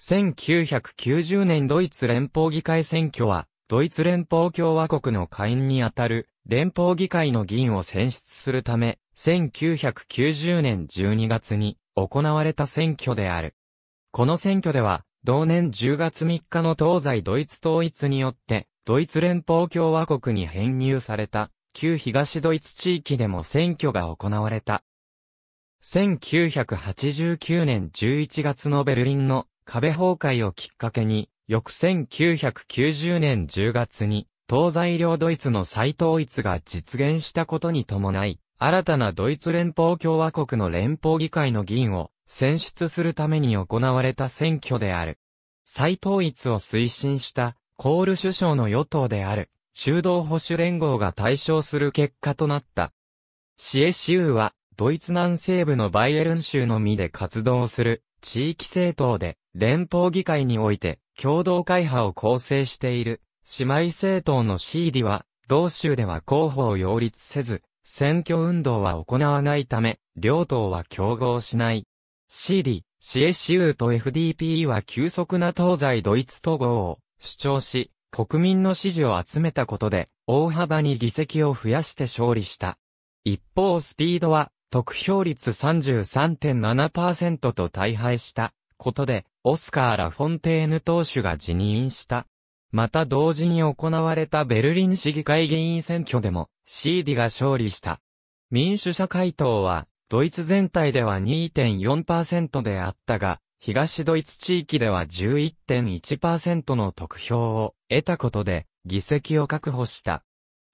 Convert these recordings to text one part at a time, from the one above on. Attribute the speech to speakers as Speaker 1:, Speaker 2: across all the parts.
Speaker 1: 1990年ドイツ連邦議会選挙は、ドイツ連邦共和国の下院にあたる連邦議会の議員を選出するため、1990年12月に行われた選挙である。この選挙では、同年10月3日の東西ドイツ統一によって、ドイツ連邦共和国に編入された、旧東ドイツ地域でも選挙が行われた。1989年11月のベルリンの壁崩壊をきっかけに、翌1990年10月に、東西両ドイツの再統一が実現したことに伴い、新たなドイツ連邦共和国の連邦議会の議員を選出するために行われた選挙である。再統一を推進したコール首相の与党である中道保守連合が対象する結果となった。シエシウはドイツ南西部のバイエルン州のみで活動する地域政党で、連邦議会において、共同会派を構成している、姉妹政党のシーディは、同州では候補を擁立せず、選挙運動は行わないため、両党は競合しない。シー CSU と FDP は急速な東西ドイツ統合を主張し、国民の支持を集めたことで、大幅に議席を増やして勝利した。一方スピードは、得票率33.7%と大敗したことで、オスカー・ラフォンテーヌ党首が辞任した。また同時に行われたベルリン市議会議員選挙でも、シーディが勝利した。民主社会党は、ドイツ全体では2.4%であったが、東ドイツ地域では11.1%の得票を得たことで、議席を確保した。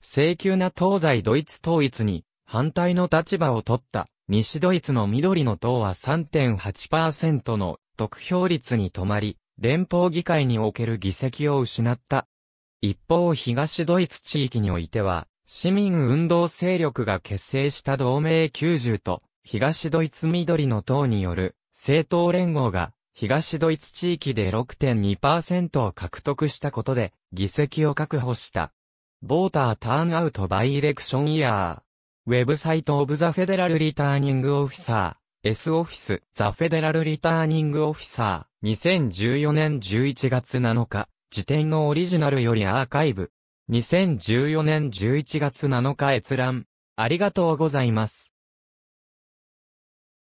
Speaker 1: 請求な東西ドイツ統一に反対の立場を取った西ドイツの緑の党は3.8%の得票率に止まり、連邦議会における議席を失った。一方東ドイツ地域においては、市民運動勢力が結成した同盟90と、東ドイツ緑の党による政党連合が東ドイツ地域で6.2%を獲得したことで議席を確保した。ボーターターンアウトバイエレクションイヤー。ウェブサイトオブザフェデラルリターニングオフィサー、S オフィス、ザフェデラルリターニングオフィサー、2014年11月7日、時点のオリジナルよりアーカイブ、2014年11月7日閲覧、ありがとうございます。